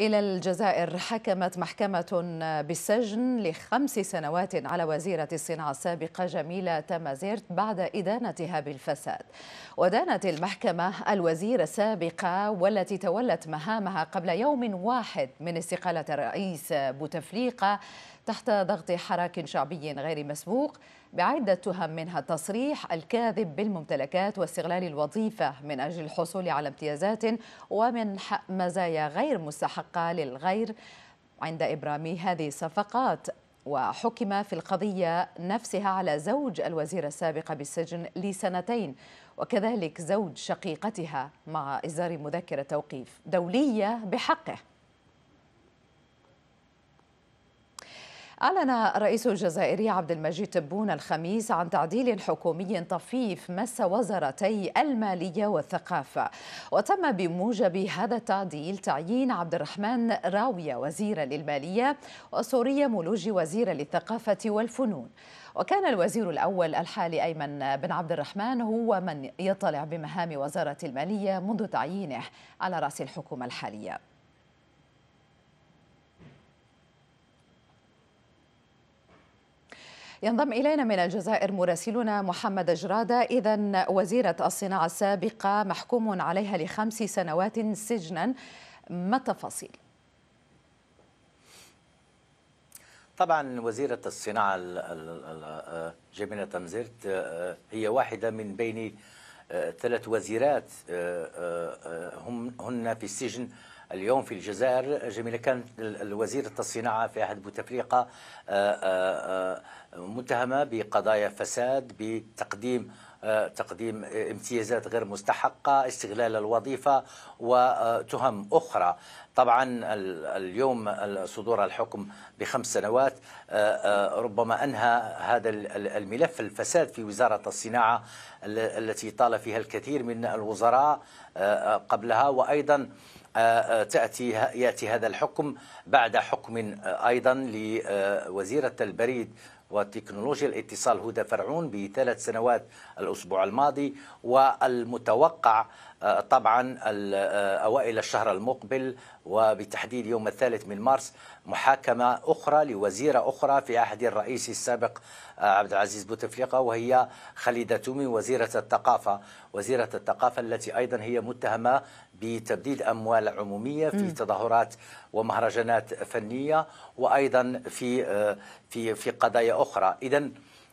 إلى الجزائر حكمت محكمة بالسجن لخمس سنوات على وزيرة الصناعة السابقة جميلة تمازيرت بعد إدانتها بالفساد ودانت المحكمة الوزيرة السابقة والتي تولت مهامها قبل يوم واحد من استقالة الرئيس بوتفليقة تحت ضغط حراك شعبي غير مسبوق بعدة تهم منها التصريح الكاذب بالممتلكات واستغلال الوظيفة من أجل الحصول على امتيازات ومنح مزايا غير مستحقة للغير عند إبرام هذه الصفقات وحكم في القضية نفسها على زوج الوزيرة السابقة بالسجن لسنتين وكذلك زوج شقيقتها مع إزار مذكرة توقيف دولية بحقه أعلن الرئيس الجزائري عبد المجيد تبون الخميس عن تعديل حكومي طفيف مس وزارتي المالية والثقافة وتم بموجب هذا التعديل تعيين عبد الرحمن راوية وزيرا للمالية وسوريا مولوجي وزيرا للثقافة والفنون وكان الوزير الأول الحالي أيمن بن عبد الرحمن هو من يطلع بمهام وزارة المالية منذ تعيينه على رأس الحكومة الحالية ينضم إلينا من الجزائر مراسلنا محمد جرادة إذا وزيرة الصناعة السابقة محكوم عليها لخمس سنوات سجنا ما التفاصيل؟ طبعا وزيرة الصناعة آه، جميلة تمزرت آه، آه، هي واحدة من بين ثلاث وزيرات هم هن في السجن اليوم في الجزائر جميلة كانت الوزير الصناعة في أحد بوتفليقة آه، آه، آه، متهمة بقضايا فساد بتقديم آه، تقديم آه، امتيازات غير مستحقة استغلال الوظيفة وتهم أخرى طبعا اليوم صدور الحكم بخمس سنوات آه، ربما أنهى هذا الملف الفساد في وزارة الصناعة التي طال فيها الكثير من الوزراء قبلها وأيضا تأتي يأتي هذا الحكم بعد حكم أيضا لوزيرة البريد وتكنولوجيا الاتصال هدى فرعون بثلاث سنوات الأسبوع الماضي والمتوقع طبعا أوائل الشهر المقبل وبتحديد يوم الثالث من مارس محاكمة أخرى لوزيرة أخرى في عهد الرئيس السابق آه، عبد العزيز بوتفليقة وهي خليدة تومي وزيرة الثقافة وزيرة الثقافة التي أيضا هي متهمة بتبديد أموال عمومية في تظاهرات ومهرجانات فنية وأيضا في آه، في في قضايا أخرى إذا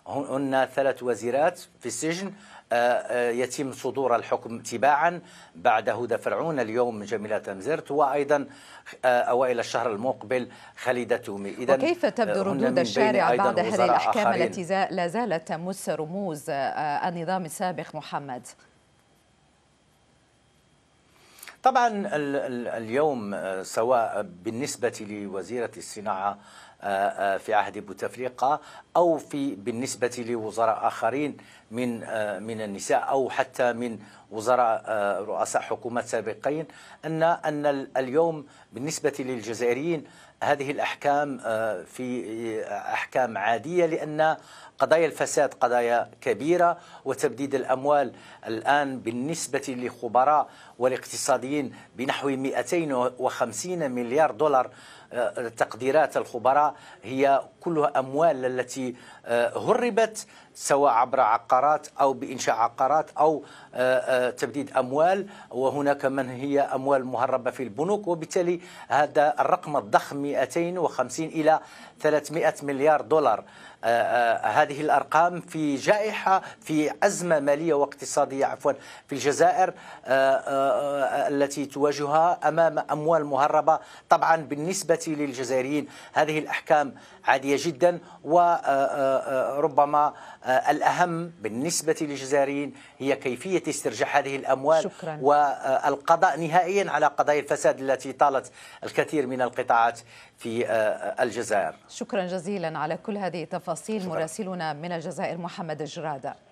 هن ثلاث وزيرات في السجن آه، آه، يتم صدور الحكم تباعا بعد هدى فرعون اليوم جميلة تمزرت وأيضا آه، أوائل الشهر المقبل خالدة تومي إذا وكيف تبدو ردود الشارع بعد هذه الأحكام التي لا زالت تمس رموز النظام السابق محمد؟ طبعا اليوم سواء بالنسبة لوزيرة الصناعة آه، آه، في عهد بوتفليقة أو في بالنسبة لوزراء آخرين من آه، من النساء أو حتى من وزراء رؤساء حكومات سابقين أن أن اليوم بالنسبة للجزائريين هذه الأحكام في أحكام عادية لأن قضايا الفساد قضايا كبيرة وتبديد الأموال الآن بالنسبة للخبراء والاقتصاديين بنحو 250 مليار دولار آه، تقديرات الخبراء هي كلها أموال التي آه، هربت سواء عبر عقارات أو بإنشاء عقارات أو آه، آه، تبديد أموال وهناك من هي أموال مهربة في البنوك وبالتالي هذا الرقم الضخم 250 إلى 300 مليار دولار هذه الأرقام في جائحة في أزمة مالية واقتصادية عفوا في الجزائر التي تواجهها أمام أموال مهربة طبعا بالنسبة للجزائريين هذه الأحكام عادية عالية جدا وربما الأهم بالنسبة للجزائريين هي كيفية استرجاع هذه الأموال شكرا. والقضاء نهائيا على قضايا الفساد التي طالت الكثير من القطاعات في الجزائر شكرا جزيلا على كل هذه التفاصيل شكرا. مراسلنا من الجزائر محمد جرادة